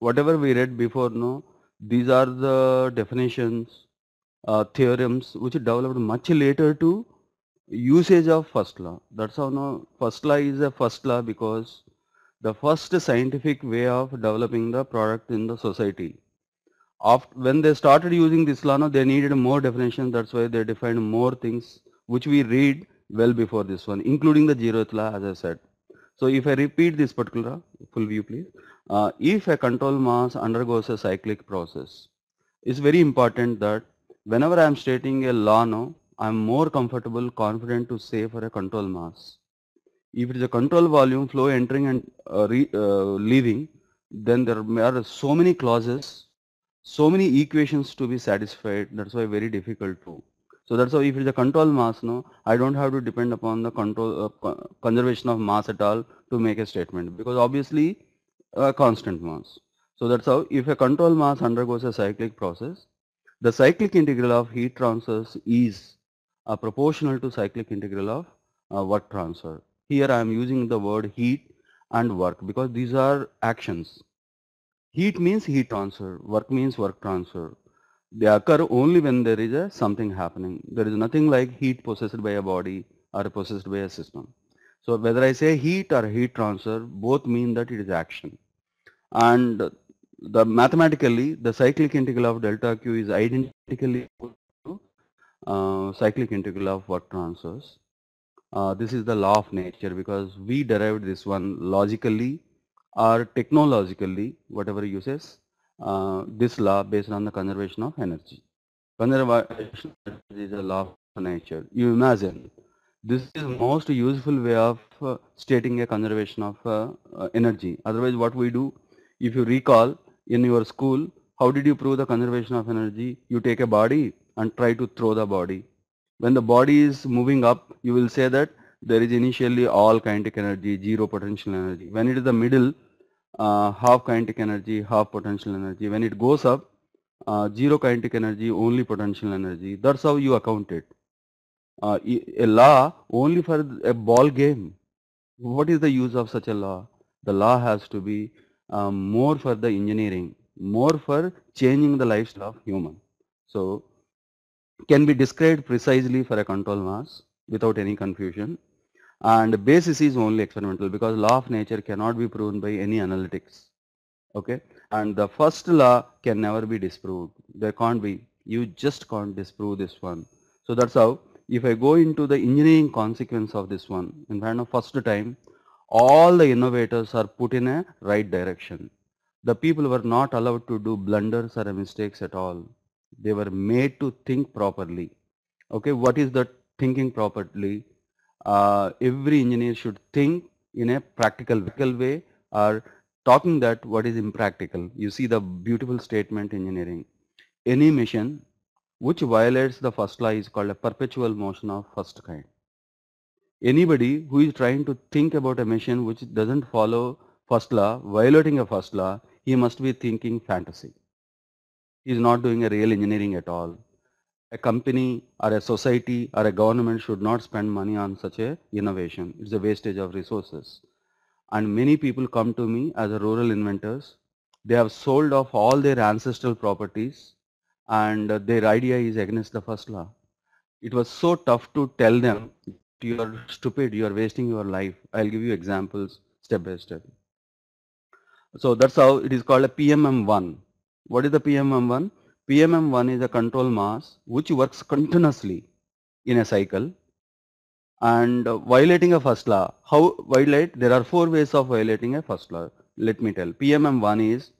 whatever we read before, no, these are the definitions, uh, theorems which developed much later to usage of first law. That's how no first law is a first law because the first scientific way of developing the product in the society. After, when they started using this law, no, they needed more definitions. That's why they defined more things which we read well before this one, including the zeroth law as I said. So if I repeat this particular, full view please. Uh, if a control mass undergoes a cyclic process, it's very important that whenever I'm stating a law now, I'm more comfortable, confident to say for a control mass. If it is a control volume flow entering and uh, re, uh, leaving, then there are so many clauses, so many equations to be satisfied. That's why very difficult to. So that's why if it is a control mass, no, I don't have to depend upon the control uh, conservation of mass at all to make a statement because obviously a constant mass. So that's how if a control mass undergoes a cyclic process, the cyclic integral of heat transfers is uh, proportional to cyclic integral of uh, work transfer. Here I am using the word heat and work because these are actions. Heat means heat transfer, work means work transfer. They occur only when there is a something happening. There is nothing like heat possessed by a body or possessed by a system. So whether I say heat or heat transfer, both mean that it is action and the mathematically the cyclic integral of delta q is identically equal to uh, cyclic integral of work transfers. Uh, this is the law of nature because we derived this one logically or technologically whatever you says uh, this law based on the conservation of energy. Conservation is a law of nature. You imagine this is most useful way of uh, stating a conservation of uh, uh energy otherwise what we do if you recall, in your school, how did you prove the conservation of energy? You take a body and try to throw the body. When the body is moving up, you will say that there is initially all kinetic energy, zero potential energy. When it is the middle, uh, half kinetic energy, half potential energy. When it goes up, uh, zero kinetic energy, only potential energy. That's how you account it. Uh, a law only for a ball game. What is the use of such a law? The law has to be um, more for the engineering, more for changing the lifestyle of human. So can be described precisely for a control mass without any confusion and basis is only experimental because law of nature cannot be proven by any analytics okay and the first law can never be disproved there can't be you just can't disprove this one so that's how if I go into the engineering consequence of this one in front of first time all the innovators are put in a right direction. The people were not allowed to do blunders or mistakes at all. They were made to think properly. Okay, what is the thinking properly? Uh, every engineer should think in a practical way or talking that what is impractical. You see the beautiful statement engineering. Any mission which violates the first law is called a perpetual motion of first kind anybody who is trying to think about a machine which doesn't follow first law, violating a first law, he must be thinking fantasy. He is not doing a real engineering at all. A company or a society or a government should not spend money on such a innovation. It's a wastage of resources. And many people come to me as rural inventors. They have sold off all their ancestral properties and their idea is against the first law. It was so tough to tell them you are stupid you are wasting your life i'll give you examples step by step so that's how it is called a pmm1 what is the pmm1 pmm1 is a control mass which works continuously in a cycle and violating a first law how violate there are four ways of violating a first law let me tell pmm1 is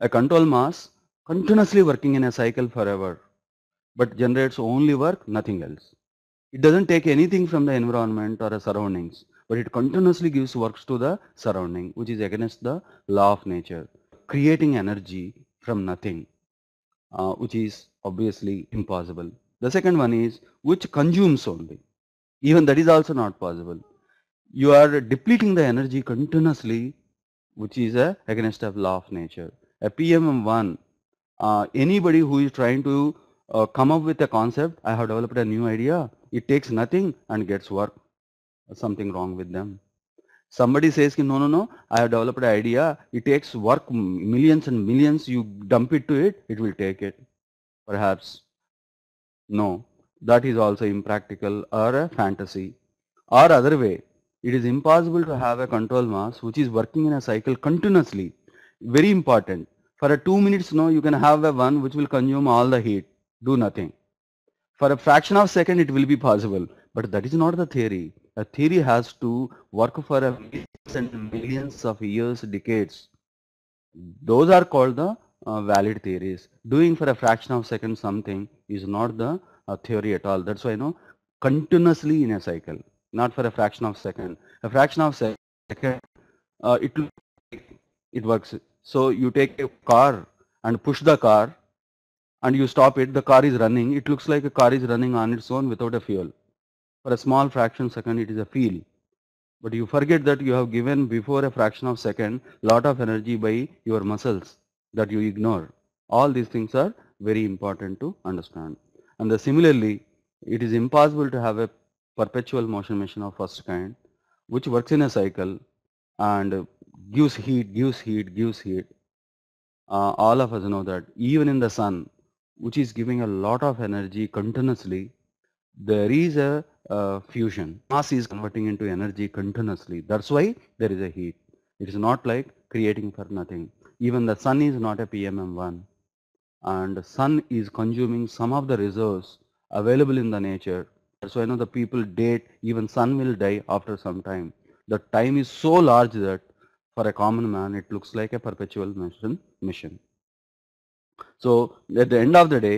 a control mass continuously working in a cycle forever but generates only work nothing else it doesn't take anything from the environment or the surroundings, but it continuously gives works to the surrounding, which is against the law of nature, creating energy from nothing, uh, which is obviously impossible. The second one is which consumes only. Even that is also not possible. You are depleting the energy continuously, which is uh, against the law of nature. A PMM1, uh, anybody who is trying to uh, come up with a concept, I have developed a new idea, it takes nothing and gets work. Something wrong with them. Somebody says, no, no, no, I have developed an idea, it takes work, millions and millions, you dump it to it, it will take it. Perhaps. No, that is also impractical or a fantasy. Or other way, it is impossible to have a control mass which is working in a cycle continuously. Very important. For a 2 minutes now, you can have a one which will consume all the heat do nothing. For a fraction of a second it will be possible, but that is not the theory. A theory has to work for millions and millions of years, decades. Those are called the uh, valid theories. Doing for a fraction of a second something is not the uh, theory at all. That's why you know continuously in a cycle, not for a fraction of a second. A fraction of a second, uh, it, it works. So you take a car and push the car and you stop it, the car is running. It looks like a car is running on its own without a fuel. For a small fraction second, it is a feel. But you forget that you have given before a fraction of second lot of energy by your muscles that you ignore. All these things are very important to understand. And the similarly, it is impossible to have a perpetual motion machine of first kind which works in a cycle and gives heat, gives heat, gives heat. Uh, all of us know that even in the sun, which is giving a lot of energy continuously there is a fusion mass is converting into energy continuously that's why there is a heat it is not like creating for nothing even the sun is not a PMM1 and sun is consuming some of the reserves available in the nature so I know the people date even sun will die after some time the time is so large that for a common man it looks like a perpetual mission mission so at the end of the day,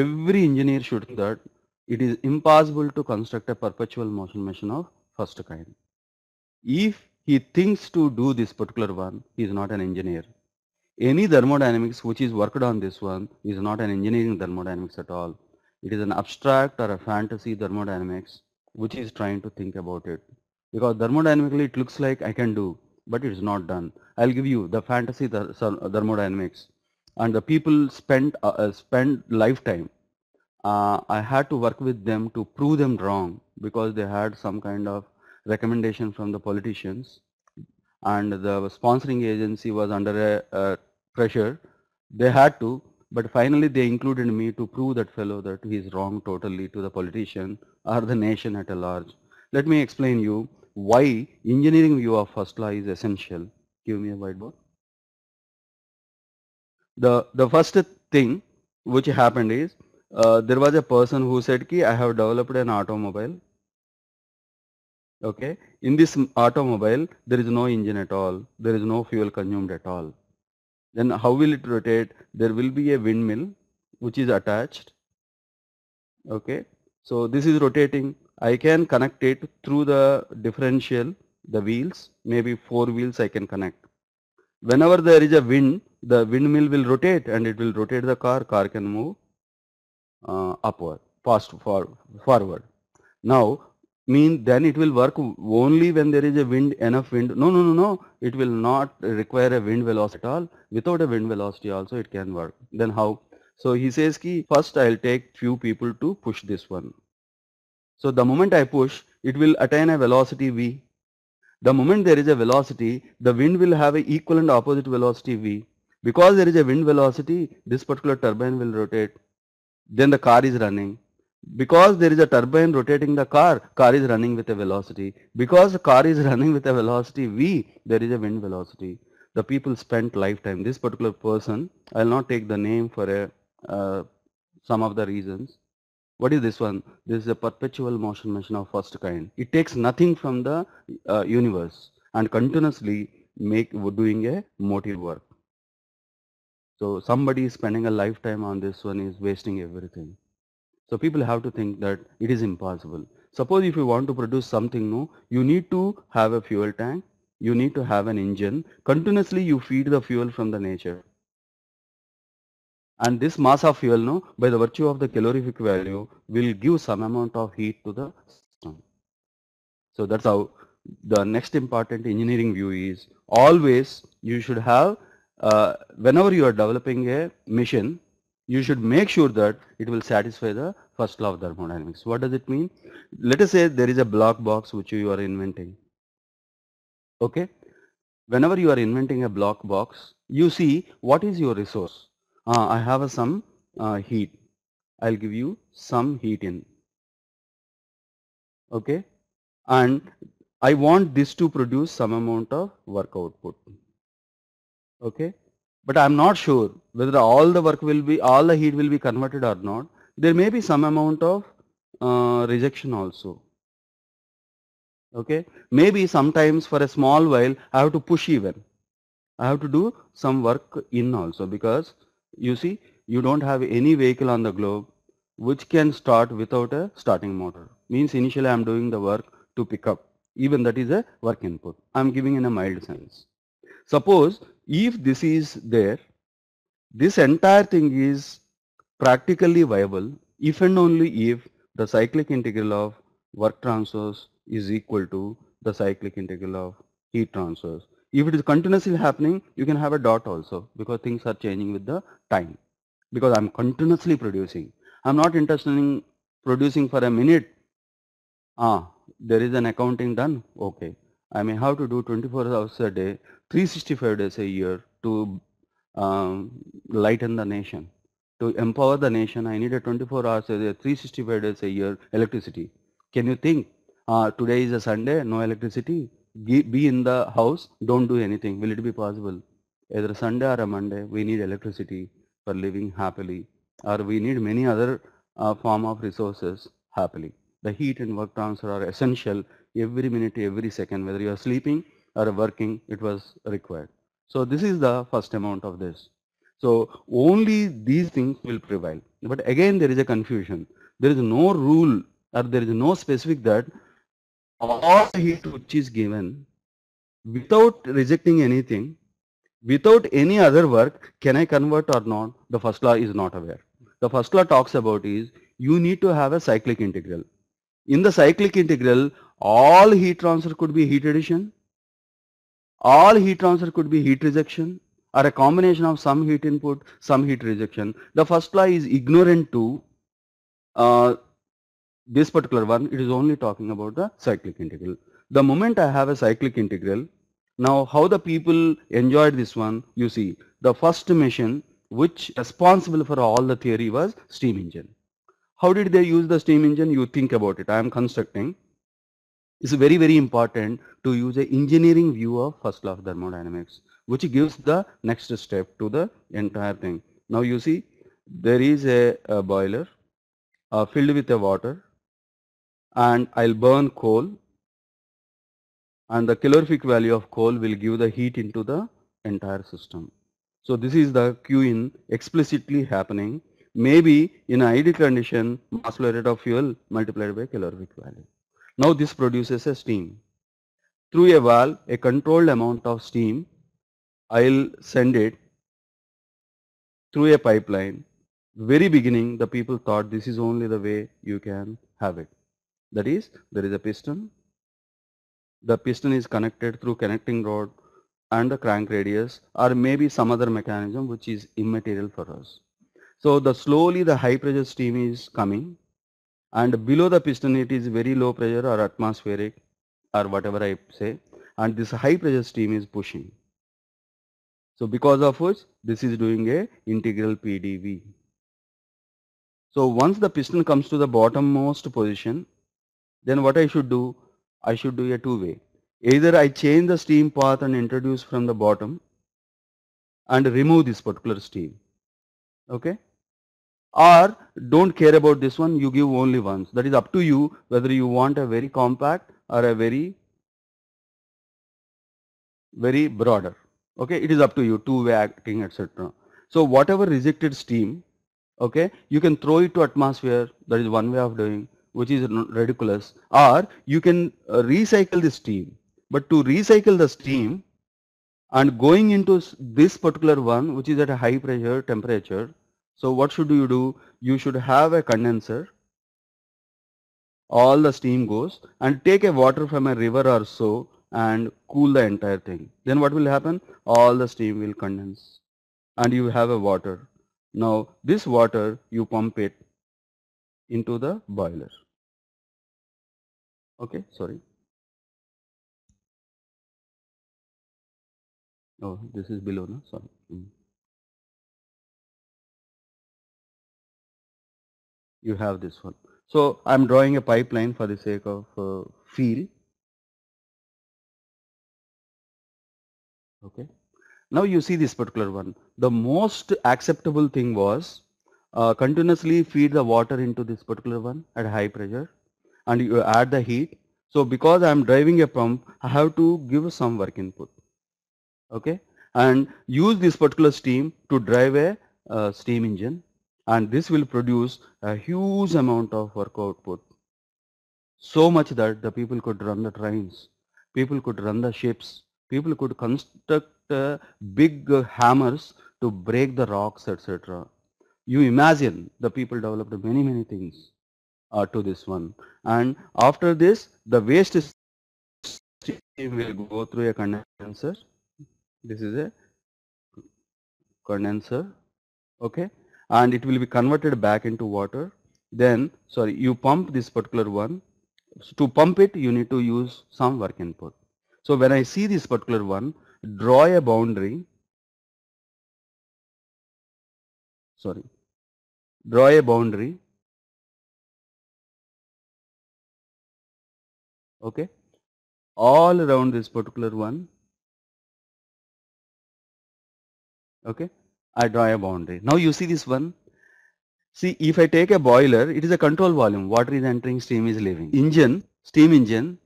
every engineer should think that it is impossible to construct a perpetual motion machine of first kind. If he thinks to do this particular one, he is not an engineer. Any thermodynamics which is worked on this one is not an engineering thermodynamics at all. It is an abstract or a fantasy thermodynamics which is trying to think about it. Because thermodynamically it looks like I can do, but it is not done. I'll give you the fantasy thermodynamics and the people spent uh, uh, spend lifetime uh, I had to work with them to prove them wrong because they had some kind of recommendation from the politicians and the sponsoring agency was under a, a pressure they had to but finally they included me to prove that fellow that he is wrong totally to the politician or the nation at a large let me explain you why engineering view of first law is essential give me a whiteboard the the first thing which happened is uh, there was a person who said ki I have developed an automobile okay in this automobile there is no engine at all there is no fuel consumed at all then how will it rotate there will be a windmill which is attached okay so this is rotating I can connect it through the differential the wheels maybe four wheels I can connect whenever there is a wind the windmill will rotate and it will rotate the car, car can move uh, upward, fast for, forward. Now mean then it will work only when there is a wind, enough wind. No, no, no, no, it will not require a wind velocity at all. Without a wind velocity also it can work. Then how? So he says ki first I'll take few people to push this one. So the moment I push, it will attain a velocity v. The moment there is a velocity, the wind will have a equal and opposite velocity v because there is a wind velocity this particular turbine will rotate then the car is running because there is a turbine rotating the car car is running with a velocity because the car is running with a velocity v there is a wind velocity the people spent lifetime this particular person i will not take the name for a uh, uh, some of the reasons what is this one this is a perpetual motion machine of first kind it takes nothing from the uh, universe and continuously make doing a motive work so somebody spending a lifetime on this one is wasting everything. So people have to think that it is impossible. Suppose if you want to produce something new, you need to have a fuel tank, you need to have an engine, continuously you feed the fuel from the nature. And this mass of fuel, no, by the virtue of the calorific value, will give some amount of heat to the system. So that's how the next important engineering view is always you should have uh, whenever you are developing a machine, you should make sure that it will satisfy the first law of thermodynamics. What does it mean? Let us say there is a block box which you are inventing. Okay? Whenever you are inventing a block box, you see what is your resource. Uh, I have some uh, heat. I'll give you some heat in. Okay? And I want this to produce some amount of work output okay but i'm not sure whether all the work will be all the heat will be converted or not there may be some amount of uh, rejection also okay maybe sometimes for a small while i have to push even i have to do some work in also because you see you don't have any vehicle on the globe which can start without a starting motor means initially i am doing the work to pick up even that is a work input i am giving in a mild sense Suppose if this is there, this entire thing is practically viable if and only if the cyclic integral of work transfers is equal to the cyclic integral of heat transfers. If it is continuously happening, you can have a dot also because things are changing with the time because I'm continuously producing. I'm not interested in producing for a minute. Ah, there is an accounting done. Okay. I mean, how to do 24 hours a day, 365 days a year to um, lighten the nation. To empower the nation, I need a 24 hours a day, 365 days a year electricity. Can you think uh, today is a Sunday, no electricity, be in the house, don't do anything. Will it be possible? Either Sunday or a Monday, we need electricity for living happily or we need many other uh, form of resources happily. The heat and work transfer are essential every minute, every second, whether you are sleeping or working, it was required. So this is the first amount of this. So only these things will prevail. But again, there is a confusion. There is no rule or there is no specific that all the heat which is given without rejecting anything, without any other work, can I convert or not? The first law is not aware. The first law talks about is you need to have a cyclic integral. In the cyclic integral, all heat transfer could be heat addition, all heat transfer could be heat rejection or a combination of some heat input, some heat rejection. The first law is ignorant to uh, this particular one, it is only talking about the cyclic integral. The moment I have a cyclic integral, now how the people enjoyed this one, you see, the first mission which responsible for all the theory was steam engine. How did they use the steam engine? You think about it. I am constructing it's very, very important to use an engineering view of first law of thermodynamics, which gives the next step to the entire thing. Now you see, there is a, a boiler uh, filled with the water and I'll burn coal and the calorific value of coal will give the heat into the entire system. So this is the Q in explicitly happening maybe in ideal condition mass flow rate of fuel multiplied by calorific value. Now this produces a steam. Through a valve, a controlled amount of steam, I'll send it through a pipeline. Very beginning, the people thought this is only the way you can have it. That is, there is a piston. The piston is connected through connecting rod and the crank radius or maybe some other mechanism which is immaterial for us. So the slowly the high pressure steam is coming and below the piston it is very low pressure or atmospheric or whatever I say and this high pressure steam is pushing. So because of which this is doing a integral PDV. So once the piston comes to the bottommost position then what I should do? I should do a two-way. Either I change the steam path and introduce from the bottom and remove this particular steam. Okay or don't care about this one you give only once that is up to you whether you want a very compact or a very very broader okay it is up to you two way acting etc so whatever rejected steam okay you can throw it to atmosphere that is one way of doing which is ridiculous or you can uh, recycle the steam but to recycle the steam and going into this particular one which is at a high pressure temperature so what should you do? You should have a condenser. All the steam goes and take a water from a river or so and cool the entire thing. Then what will happen? All the steam will condense and you have a water. Now this water you pump it into the boiler. Okay, sorry. Oh, this is below, no? Sorry. Mm. you have this one. So I'm drawing a pipeline for the sake of uh, feel. Okay. Now you see this particular one. The most acceptable thing was uh, continuously feed the water into this particular one at high pressure and you add the heat. So because I am driving a pump, I have to give some work input. Okay. And use this particular steam to drive a uh, steam engine and this will produce a huge amount of work output so much that the people could run the trains people could run the ships people could construct uh, big uh, hammers to break the rocks etc you imagine the people developed many many things uh, to this one and after this the waste stream will go through a condenser this is a condenser okay and it will be converted back into water then sorry you pump this particular one so to pump it you need to use some work input so when I see this particular one draw a boundary sorry draw a boundary okay all around this particular one okay I draw a boundary. Now you see this one. See, if I take a boiler, it is a control volume. Water is entering, steam is leaving. Engine, steam engine,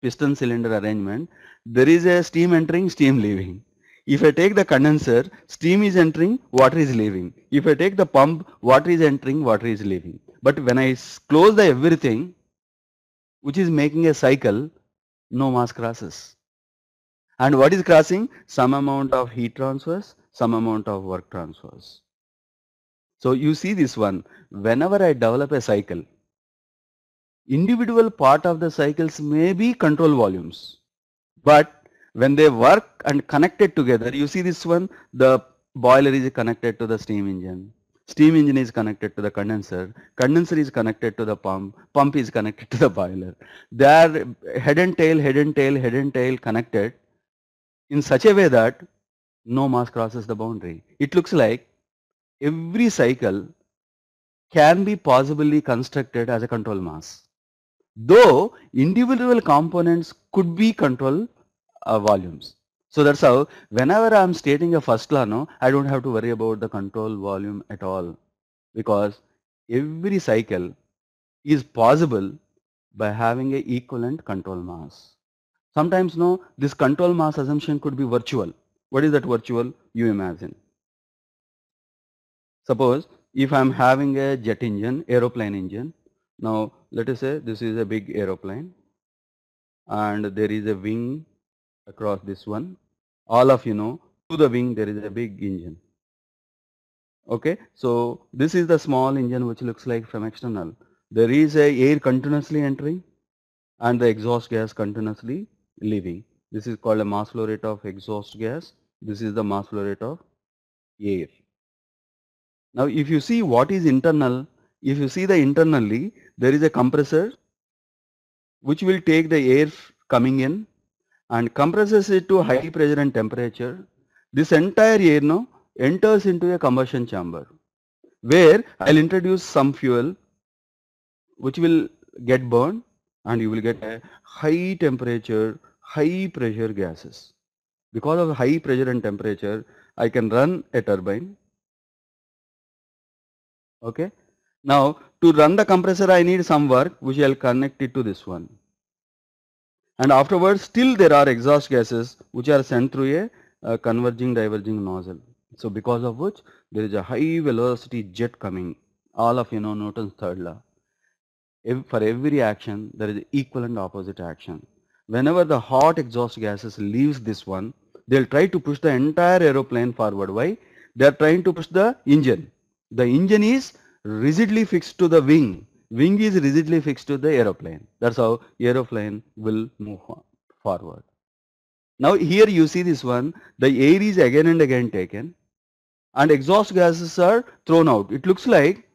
piston cylinder arrangement, there is a steam entering, steam leaving. If I take the condenser, steam is entering, water is leaving. If I take the pump, water is entering, water is leaving. But when I close the everything, which is making a cycle, no mass crosses. And what is crossing? Some amount of heat transfers, some amount of work transfers. So you see this one, whenever I develop a cycle, individual part of the cycles may be control volumes, but when they work and connected together, you see this one, the boiler is connected to the steam engine, steam engine is connected to the condenser, condenser is connected to the pump, pump is connected to the boiler. They are head and tail, head and tail, head and tail connected in such a way that no mass crosses the boundary. It looks like every cycle can be possibly constructed as a control mass. Though individual components could be control uh, volumes. So that's how whenever I'm stating a first law no, I don't have to worry about the control volume at all because every cycle is possible by having a equivalent control mass. Sometimes no, this control mass assumption could be virtual. What is that virtual you imagine? Suppose if I am having a jet engine, aeroplane engine. Now let us say this is a big aeroplane and there is a wing across this one. All of you know to the wing there is a big engine. Okay, so this is the small engine which looks like from external. There is a air continuously entering and the exhaust gas continuously leaving. This is called a mass flow rate of exhaust gas. This is the mass flow rate of air. Now if you see what is internal, if you see the internally, there is a compressor which will take the air coming in and compresses it to high pressure and temperature. This entire air now enters into a combustion chamber where I'll introduce some fuel which will get burned and you will get a high temperature high pressure gases. Because of high pressure and temperature, I can run a turbine. Okay. Now, to run the compressor, I need some work which I'll connect it to this one. And afterwards, still there are exhaust gases which are sent through a uh, converging diverging nozzle. So, because of which there is a high velocity jet coming, all of you know Newton's third law. If for every action, there is equal and opposite action whenever the hot exhaust gases leaves this one, they'll try to push the entire aeroplane forward. Why? They're trying to push the engine. The engine is rigidly fixed to the wing. Wing is rigidly fixed to the aeroplane. That's how aeroplane will move forward. Now here you see this one, the air is again and again taken and exhaust gases are thrown out. It looks like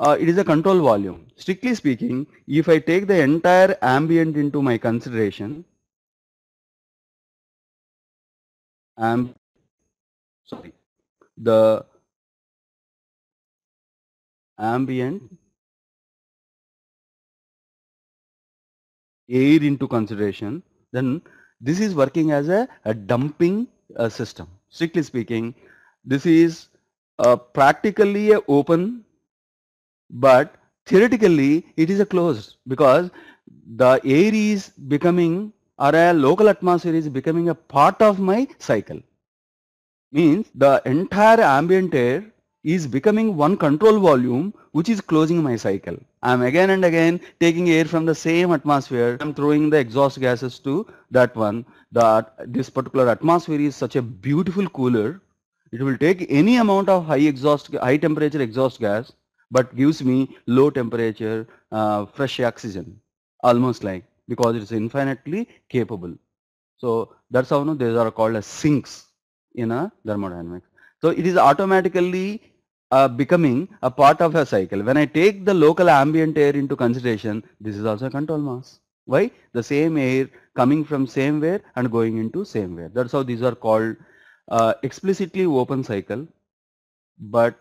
uh, it is a control volume. Strictly speaking, if I take the entire ambient into my consideration, amb sorry, the ambient air into consideration, then this is working as a, a dumping uh, system. Strictly speaking, this is uh, practically a open but theoretically it is a closed because the air is becoming or a local atmosphere is becoming a part of my cycle means the entire ambient air is becoming one control volume which is closing my cycle. I am again and again taking air from the same atmosphere. I am throwing the exhaust gases to that one. That this particular atmosphere is such a beautiful cooler. It will take any amount of high exhaust, high temperature exhaust gas but gives me low temperature uh, fresh oxygen almost like because it's infinitely capable. So that's how no, these are called as sinks in a thermodynamics. So it is automatically uh, becoming a part of a cycle. When I take the local ambient air into consideration, this is also a control mass. Why? The same air coming from same where and going into same where. That's how these are called uh, explicitly open cycle but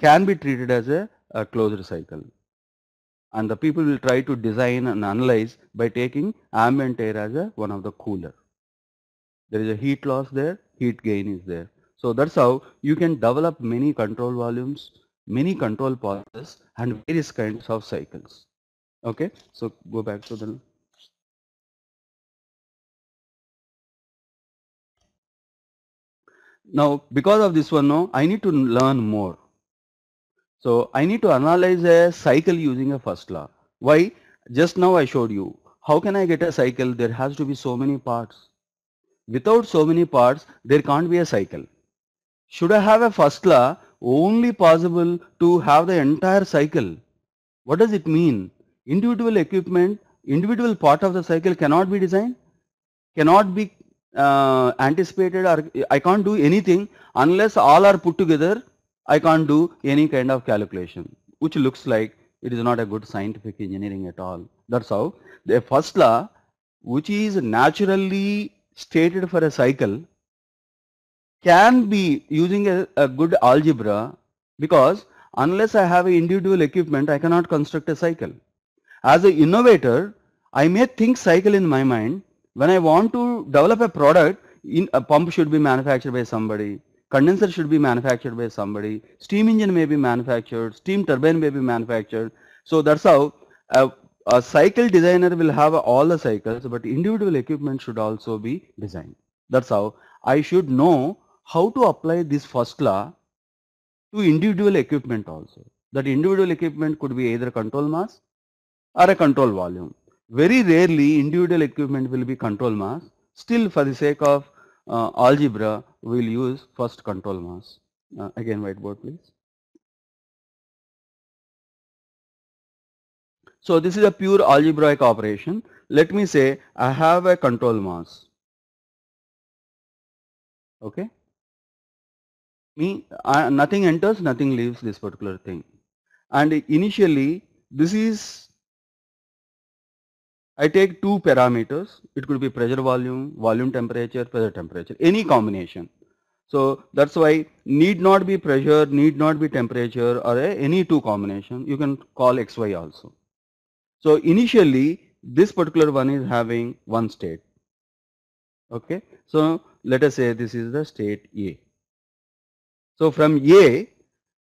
can be treated as a a closed cycle. And the people will try to design and analyze by taking ambient air as a, one of the cooler. There is a heat loss there, heat gain is there. So that's how you can develop many control volumes, many control pauses and various kinds of cycles. Okay, so go back to the Now, because of this one, no, I need to learn more. So I need to analyze a cycle using a first law. Why? Just now I showed you. How can I get a cycle? There has to be so many parts. Without so many parts, there can't be a cycle. Should I have a first law only possible to have the entire cycle? What does it mean? Individual equipment, individual part of the cycle cannot be designed, cannot be uh, anticipated or I can't do anything unless all are put together I can't do any kind of calculation, which looks like it is not a good scientific engineering at all. That's how the first law, which is naturally stated for a cycle, can be using a, a good algebra because unless I have individual equipment, I cannot construct a cycle. As an innovator, I may think cycle in my mind. When I want to develop a product, in, a pump should be manufactured by somebody condenser should be manufactured by somebody steam engine may be manufactured steam turbine may be manufactured so that's how a, a cycle designer will have all the cycles but individual equipment should also be designed that's how I should know how to apply this first law to individual equipment also that individual equipment could be either control mass or a control volume very rarely individual equipment will be control mass still for the sake of uh, algebra we will use first control mass. Uh, again whiteboard please. So this is a pure algebraic operation. Let me say I have a control mass. Okay. Me, I, nothing enters, nothing leaves this particular thing. And initially this is I take two parameters. It could be pressure volume, volume temperature, pressure temperature, any combination. So that's why need not be pressure, need not be temperature or a, any two combination. You can call XY also. So initially this particular one is having one state. Okay. So let us say this is the state A. So from A,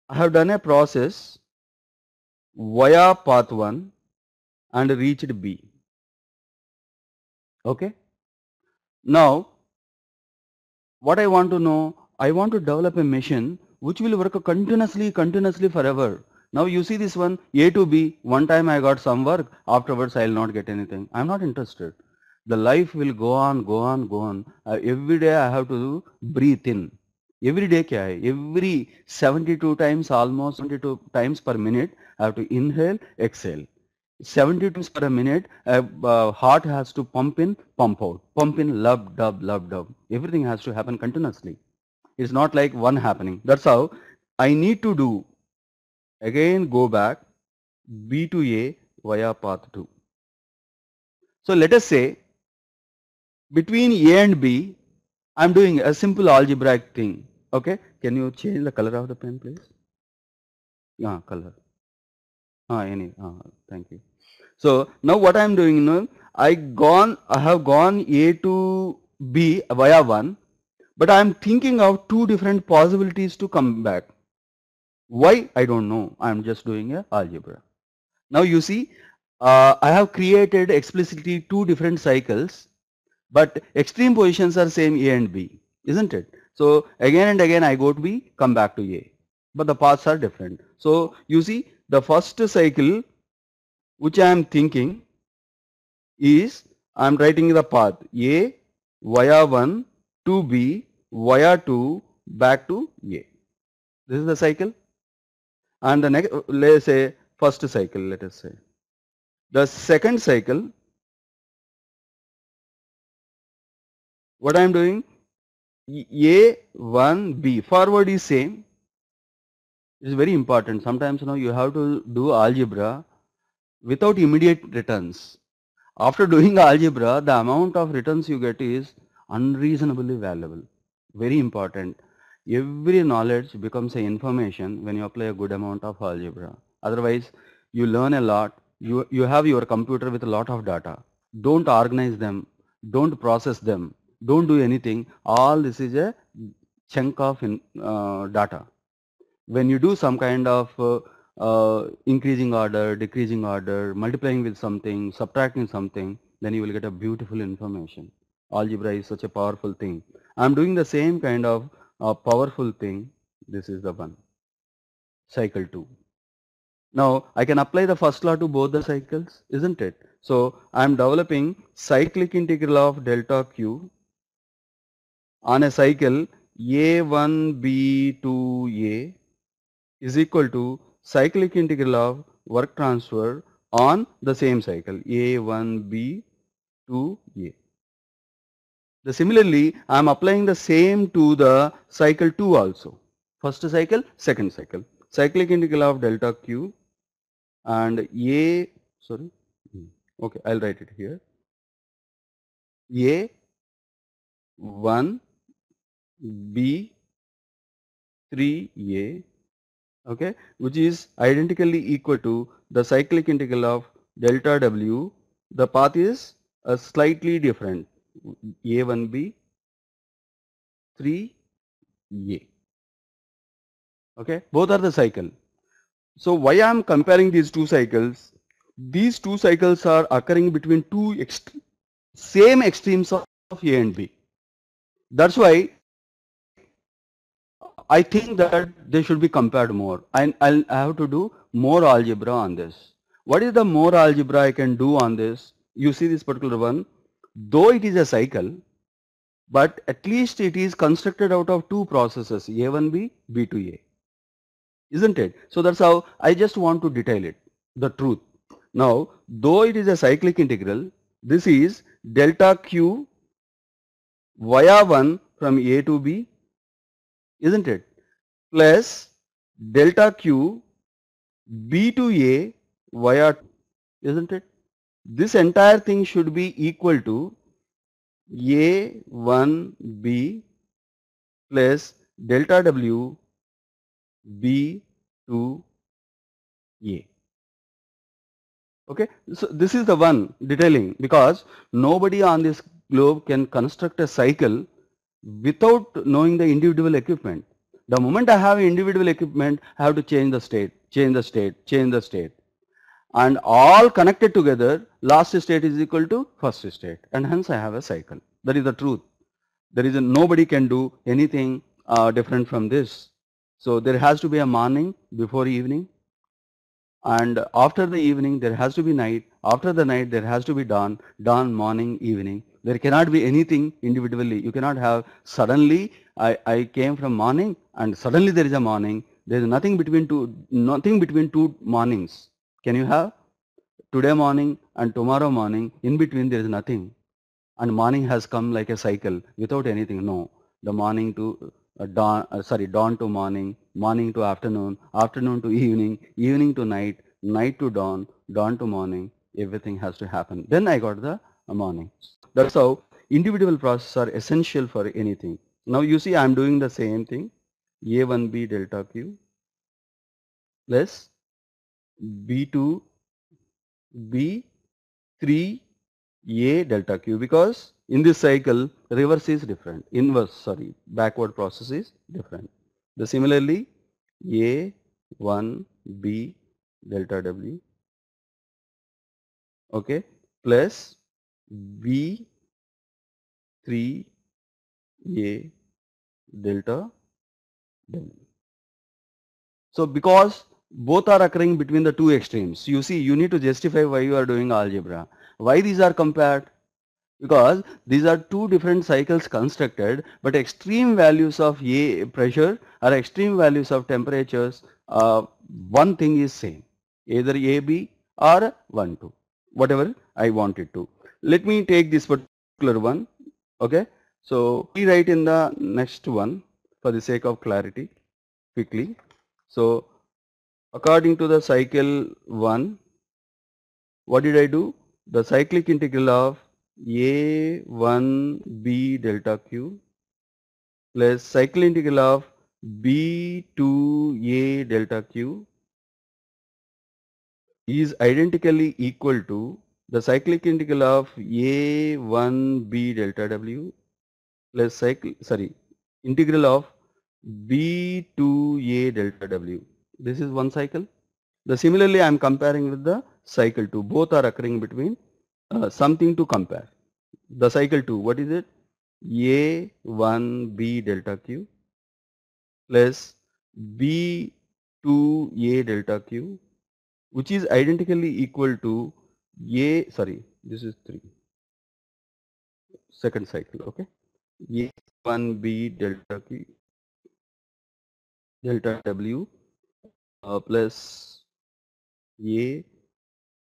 I have done a process via path 1 and reached B okay. Now what I want to know, I want to develop a machine which will work continuously, continuously forever. Now you see this one A to B, one time I got some work, afterwards I will not get anything. I am not interested. The life will go on, go on, go on. Uh, every day I have to breathe in. Every day kya hai? Every 72 times almost 72 times per minute I have to inhale, exhale. 70 times per minute, uh, heart has to pump in, pump out, pump in, love, dub, love, dub. Everything has to happen continuously. It's not like one happening. That's how I need to do, again go back, B to A via path 2. So let us say between A and B, I'm doing a simple algebraic thing. Okay, can you change the color of the pen please? Yeah, color. Ah, any. Ah, thank you. So now what I am doing, you know, I gone, I have gone A to B via one, but I am thinking of two different possibilities to come back. Why? I don't know. I am just doing a algebra. Now you see, uh, I have created explicitly two different cycles, but extreme positions are same A and B, isn't it? So again and again I go to B, come back to A, but the paths are different. So you see, the first cycle which I am thinking is I am writing the path A via 1 to B via 2 back to A. This is the cycle and the next let's say first cycle let us say. The second cycle what I am doing A 1 B forward is same it is very important. Sometimes you know you have to do algebra without immediate returns. After doing algebra, the amount of returns you get is unreasonably valuable. Very important. Every knowledge becomes information when you apply a good amount of algebra. Otherwise, you learn a lot. You, you have your computer with a lot of data. Don't organize them. Don't process them. Don't do anything. All this is a chunk of in, uh, data when you do some kind of uh, uh, increasing order, decreasing order, multiplying with something, subtracting something, then you will get a beautiful information. Algebra is such a powerful thing. I'm doing the same kind of uh, powerful thing. This is the one, cycle 2. Now I can apply the first law to both the cycles, isn't it? So I'm developing cyclic integral of delta Q on a cycle A1B2A is equal to cyclic integral of work transfer on the same cycle A1B 2 A. The similarly, I am applying the same to the cycle 2 also. First cycle, second cycle. Cyclic integral of delta Q and A, sorry, okay, I'll write it here. A 1 B 3A okay which is identically equal to the cyclic integral of delta w the path is a uh, slightly different a1b 3a okay both are the cycle so why I am comparing these two cycles these two cycles are occurring between two ext same extremes of A and B that's why I think that they should be compared more. I, I'll, I have to do more algebra on this. What is the more algebra I can do on this? You see this particular one, though it is a cycle, but at least it is constructed out of two processes, A1B, B2A. Isn't it? So that's how I just want to detail it, the truth. Now, though it is a cyclic integral, this is delta Q via 1 from A to B isn't it? Plus delta Q B to A via, isn't it? This entire thing should be equal to A1B plus delta W B to A. Okay, so this is the one detailing because nobody on this globe can construct a cycle without knowing the individual equipment. The moment I have individual equipment, I have to change the state, change the state, change the state. And all connected together, last state is equal to first state. And hence I have a cycle. That is the truth. There is a, nobody can do anything uh, different from this. So there has to be a morning before evening. And after the evening, there has to be night. After the night, there has to be dawn, dawn, morning, evening. There cannot be anything individually. You cannot have suddenly I, I came from morning and suddenly there is a morning. There is nothing between two nothing between two mornings. Can you have? Today morning and tomorrow morning, in between there is nothing. And morning has come like a cycle without anything. No. The morning to uh, dawn, uh, sorry, dawn to morning, morning to afternoon, afternoon to evening, evening to night, night to dawn, dawn to morning, everything has to happen. Then I got the morning. That's how individual processes are essential for anything. Now you see I'm doing the same thing A1B delta Q plus B2 B3 A delta Q because in this cycle reverse is different inverse sorry backward process is different. The similarly A1 B delta W okay plus V 3 A delta W. So because both are occurring between the two extremes, you see you need to justify why you are doing algebra. Why these are compared? Because these are two different cycles constructed but extreme values of A pressure or extreme values of temperatures uh, one thing is same either AB or 1 2 whatever I wanted to let me take this particular one okay so we write in the next one for the sake of clarity quickly so according to the cycle 1 what did I do the cyclic integral of a1b delta q plus cycle integral of b2a delta q is identically equal to the cyclic integral of a1b delta w plus cycle sorry integral of b2a delta w this is one cycle the similarly i am comparing with the cycle 2 both are occurring between uh, something to compare the cycle 2 what is it a1b delta q plus b2a delta q which is identically equal to a sorry this is 3 second cycle okay ये 1b delta की delta w uh, plus A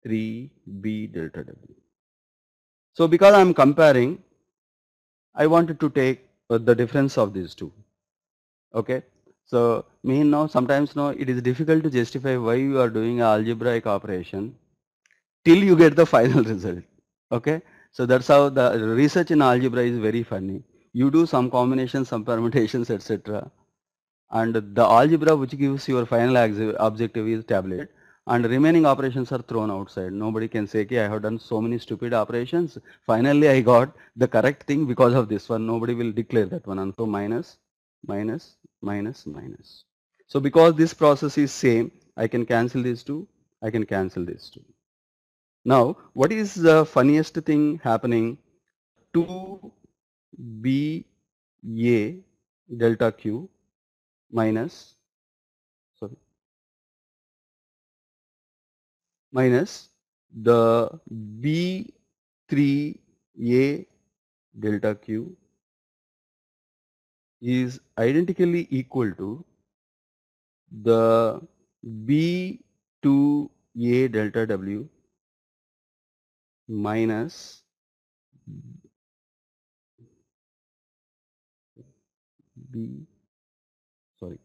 3 3b delta w so because I'm comparing I wanted to take uh, the difference of these two okay so mean now sometimes now it is difficult to justify why you are doing algebraic operation till you get the final result. Okay. So that's how the research in algebra is very funny. You do some combinations, some permutations, etc. And the algebra which gives your final objective is tablet. And remaining operations are thrown outside. Nobody can say, okay, I have done so many stupid operations. Finally, I got the correct thing because of this one. Nobody will declare that one. And so minus, minus, minus, minus. So because this process is same, I can cancel these two. I can cancel these two. Now, what is the funniest thing happening? 2BA delta Q minus, sorry, minus the B3A delta Q is identically equal to the B2A delta W minus b sorry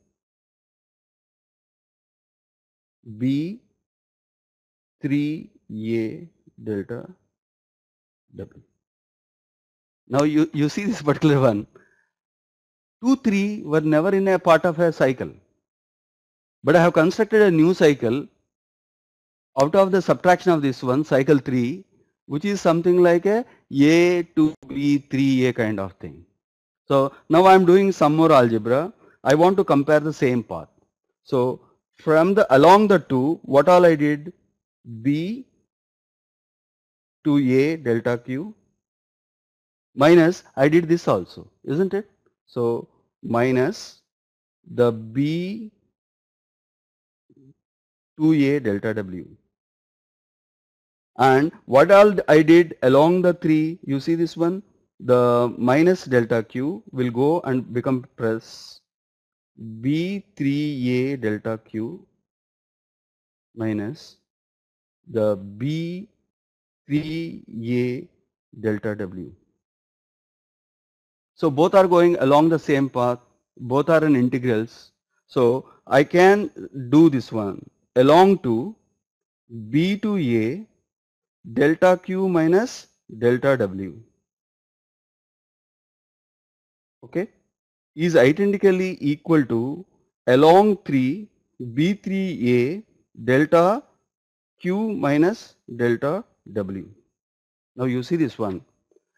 b 3a delta w now you you see this particular one 2 3 were never in a part of a cycle but i have constructed a new cycle out of the subtraction of this one cycle 3 which is something like a A to B 3A kind of thing. So now I'm doing some more algebra. I want to compare the same path. So from the along the two, what all I did? B to A delta Q minus I did this also, isn't it? So minus the B to A delta W and what all I did along the 3 you see this one the minus delta q will go and become press b3a delta q minus the b3a delta w so both are going along the same path both are in integrals so I can do this one along to b to a delta Q minus delta W. Okay, is identically equal to along 3 B3A delta Q minus delta W. Now you see this one.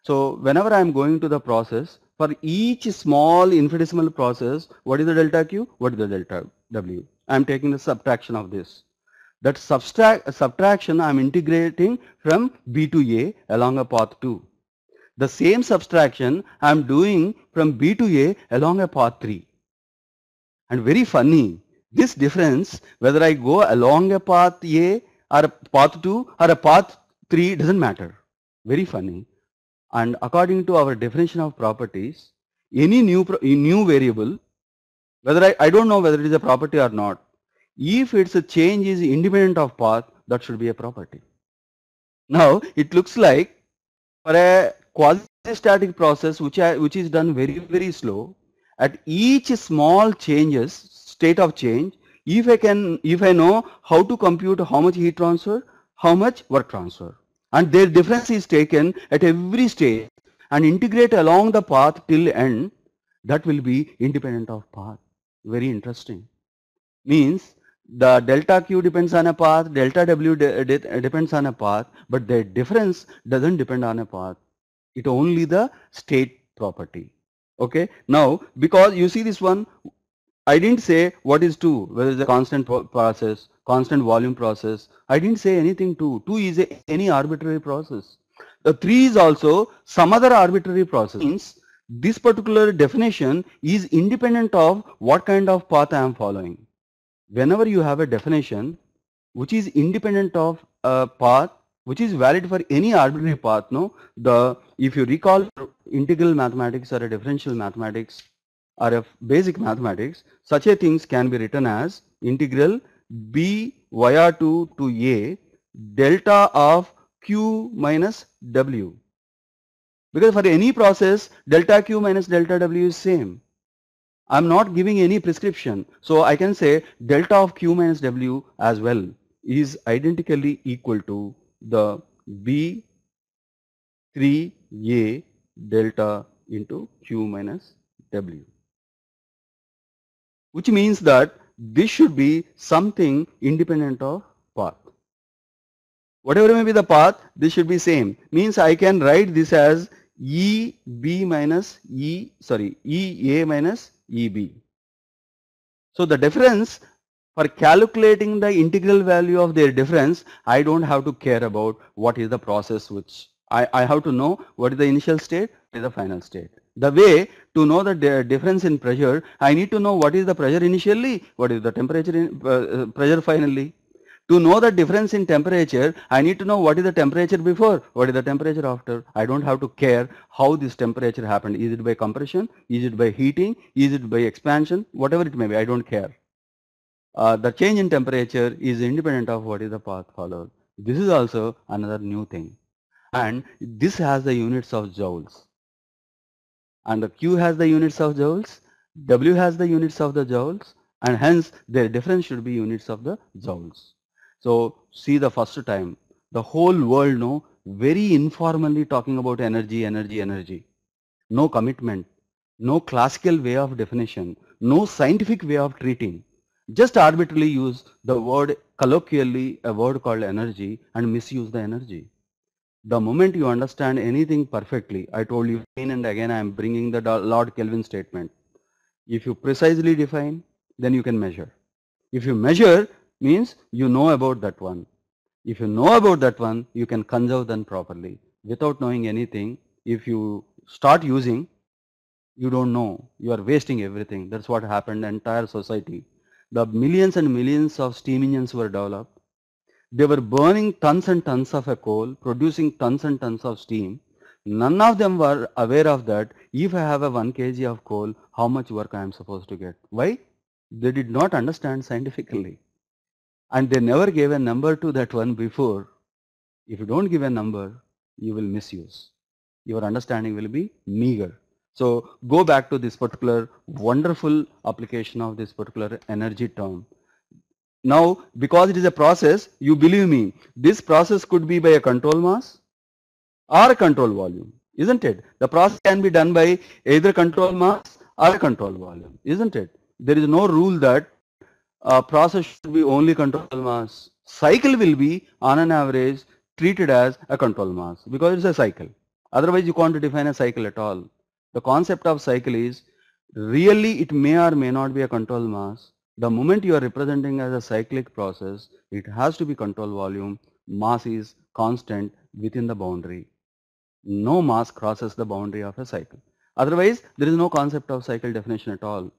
So whenever I am going to the process, for each small infinitesimal process, what is the delta Q? What is the delta W? I am taking the subtraction of this. That subtraction I am integrating from B to A along a path 2. The same subtraction I am doing from B to A along a path 3. And very funny, this difference whether I go along a path A or a path 2 or a path 3 doesn't matter. Very funny. And according to our definition of properties, any new, new variable, whether I, I don't know whether it is a property or not, if its change is independent of path, that should be a property. Now, it looks like for a quasi-static process which, which is done very, very slow, at each small changes, state of change, if I can, if I know how to compute how much heat transfer, how much work transfer, and their difference is taken at every stage and integrate along the path till end, that will be independent of path. Very interesting. Means the delta q depends on a path, delta w de de depends on a path, but the difference doesn't depend on a path. It only the state property. Okay. Now, because you see this one, I didn't say what is 2, whether it's a constant process, constant volume process. I didn't say anything 2. 2 is a, any arbitrary process. The 3 is also some other arbitrary process. Means this particular definition is independent of what kind of path I am following whenever you have a definition which is independent of a path which is valid for any arbitrary path no the if you recall integral mathematics or a differential mathematics or a basic mathematics such a things can be written as integral b y 2 to a delta of q minus w because for any process delta q minus delta w is same I'm not giving any prescription. So I can say delta of Q minus W as well is identically equal to the B3A delta into Q minus W. Which means that this should be something independent of path. Whatever may be the path, this should be same. Means I can write this as E B minus E, sorry, E A minus EB. So the difference for calculating the integral value of their difference, I don't have to care about what is the process which I, I have to know what is the initial state, is the final state. The way to know the difference in pressure, I need to know what is the pressure initially, what is the temperature in, uh, uh pressure finally. To know the difference in temperature, I need to know what is the temperature before, what is the temperature after. I don't have to care how this temperature happened. Is it by compression? Is it by heating? Is it by expansion? Whatever it may be, I don't care. Uh, the change in temperature is independent of what is the path followed. This is also another new thing. And this has the units of joules. And the Q has the units of joules, W has the units of the joules, and hence their difference should be units of the joules. So see the first time, the whole world know very informally talking about energy, energy, energy. No commitment, no classical way of definition, no scientific way of treating. Just arbitrarily use the word colloquially a word called energy and misuse the energy. The moment you understand anything perfectly, I told you again and again I am bringing the Lord Kelvin statement. If you precisely define, then you can measure. If you measure, means you know about that one. If you know about that one, you can conserve them properly. Without knowing anything, if you start using, you don't know. You are wasting everything. That's what happened entire society. The millions and millions of steam engines were developed. They were burning tons and tons of coal, producing tons and tons of steam. None of them were aware of that. If I have a 1 kg of coal, how much work I am supposed to get? Why? They did not understand scientifically and they never gave a number to that one before, if you don't give a number, you will misuse. Your understanding will be meager. So go back to this particular wonderful application of this particular energy term. Now because it is a process, you believe me, this process could be by a control mass or a control volume, isn't it? The process can be done by either control mass or a control volume, isn't it? There is no rule that uh, process should be only control mass. Cycle will be on an average treated as a control mass because it's a cycle. Otherwise you can't define a cycle at all. The concept of cycle is really it may or may not be a control mass. The moment you are representing as a cyclic process, it has to be control volume. Mass is constant within the boundary. No mass crosses the boundary of a cycle. Otherwise, there is no concept of cycle definition at all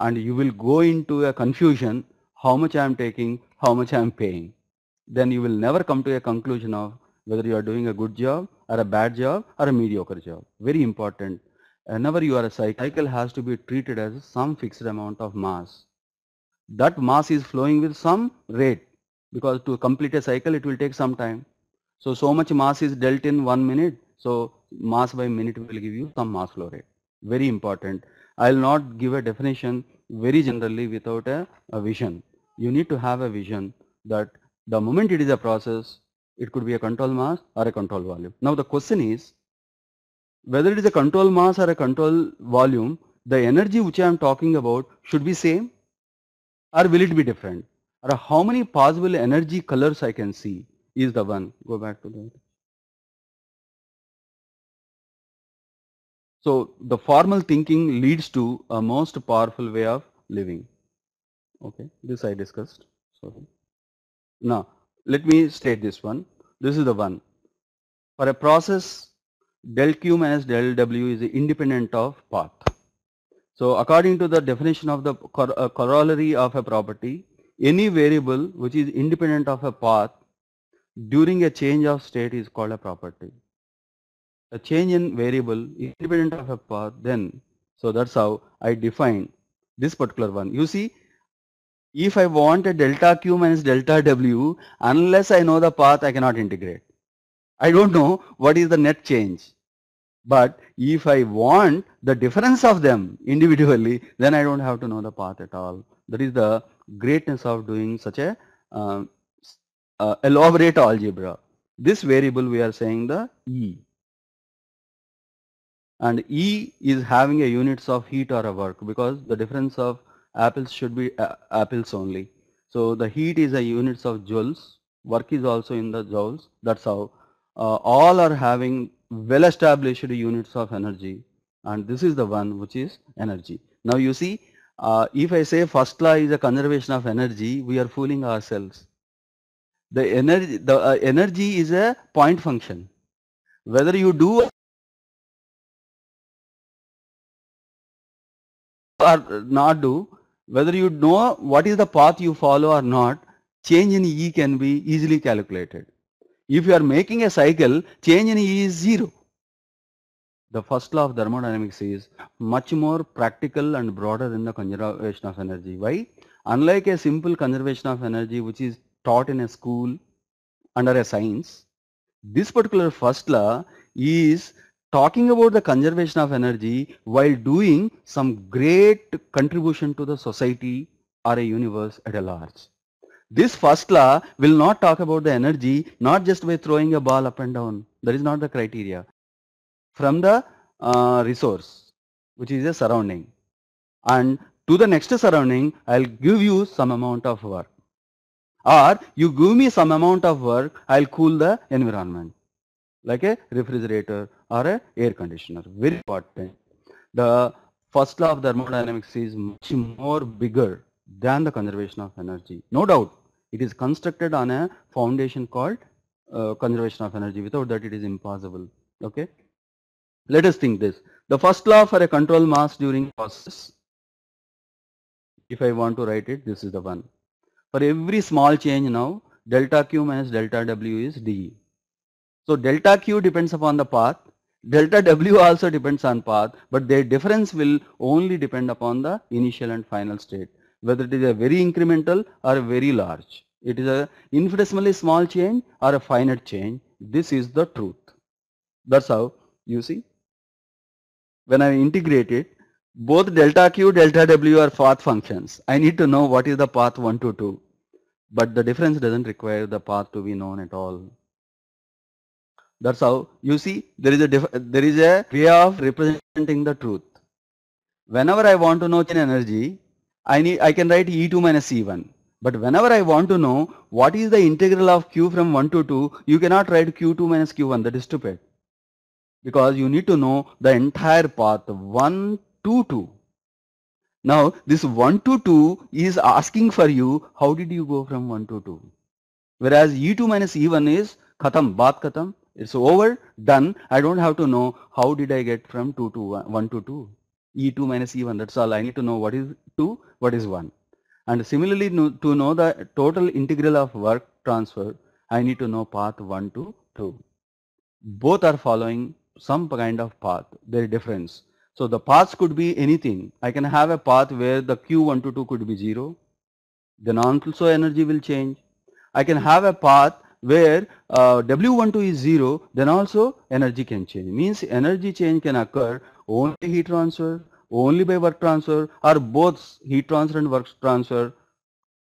and you will go into a confusion how much I am taking, how much I am paying. Then you will never come to a conclusion of whether you are doing a good job or a bad job or a mediocre job. Very important. Whenever you are a cycle, cycle has to be treated as some fixed amount of mass. That mass is flowing with some rate because to complete a cycle it will take some time. So, so much mass is dealt in one minute. So, mass by minute will give you some mass flow rate. Very important. I'll not give a definition very generally without a, a vision. You need to have a vision that the moment it is a process, it could be a control mass or a control volume. Now the question is, whether it is a control mass or a control volume, the energy which I am talking about should be same or will it be different? Or how many possible energy colors I can see is the one. Go back to that. So the formal thinking leads to a most powerful way of living. Okay, this I discussed. Sorry. Now, let me state this one. This is the one. For a process, del Q minus del W is independent of path. So according to the definition of the cor uh, corollary of a property, any variable which is independent of a path during a change of state is called a property a change in variable independent of a path then so that's how I define this particular one you see if I want a delta q minus delta w unless I know the path I cannot integrate I don't know what is the net change but if I want the difference of them individually then I don't have to know the path at all that is the greatness of doing such a uh, uh, elaborate algebra this variable we are saying the E and E is having a units of heat or a work because the difference of apples should be uh, apples only. So the heat is a units of joules, work is also in the joules. That's how uh, all are having well established units of energy and this is the one which is energy. Now you see uh, if I say first law is a conservation of energy we are fooling ourselves. The energy, the uh, energy is a point function. Whether you do or not do, whether you know what is the path you follow or not, change in E can be easily calculated. If you are making a cycle, change in E is zero. The first law of thermodynamics is much more practical and broader than the conservation of energy. Why? Unlike a simple conservation of energy which is taught in a school under a science, this particular first law is talking about the conservation of energy while doing some great contribution to the society or a universe at a large. This first law will not talk about the energy not just by throwing a ball up and down. That is not the criteria. From the uh, resource which is a surrounding and to the next surrounding I'll give you some amount of work or you give me some amount of work I'll cool the environment like a refrigerator or a air conditioner. Very important. The first law of thermodynamics is much more bigger than the conservation of energy. No doubt, it is constructed on a foundation called uh, conservation of energy. Without that, it is impossible. Okay. Let us think this. The first law for a control mass during process, if I want to write it, this is the one. For every small change now, delta Q minus delta W is dE. So delta Q depends upon the path, delta W also depends on path, but their difference will only depend upon the initial and final state, whether it is a very incremental or very large. It is a infinitesimally small change or a finite change. This is the truth. That's how you see. When I integrate it, both delta Q, delta W are path functions. I need to know what is the path 1 to 2. But the difference doesn't require the path to be known at all. That's how you see there is a there is a way of representing the truth. Whenever I want to know chain energy, I need I can write E2 minus E one But whenever I want to know what is the integral of Q from 1 to 2, you cannot write Q2 minus Q1. That is stupid because you need to know the entire path 1 to 2. Now this 1 to 2 is asking for you how did you go from 1 to 2 whereas E2 minus E1 is khatam, baat khatam it's over, done. I don't have to know how did I get from 2 to 1, 1 to 2, E2 minus E1. That's all. I need to know what is 2, what is 1. And similarly, no, to know the total integral of work transfer, I need to know path 1 to 2. Both are following some kind of path, their difference. So the paths could be anything. I can have a path where the Q1 to 2 could be 0. Then also energy will change. I can have a path where uh, W12 is 0 then also energy can change means energy change can occur only heat transfer only by work transfer or both heat transfer and work transfer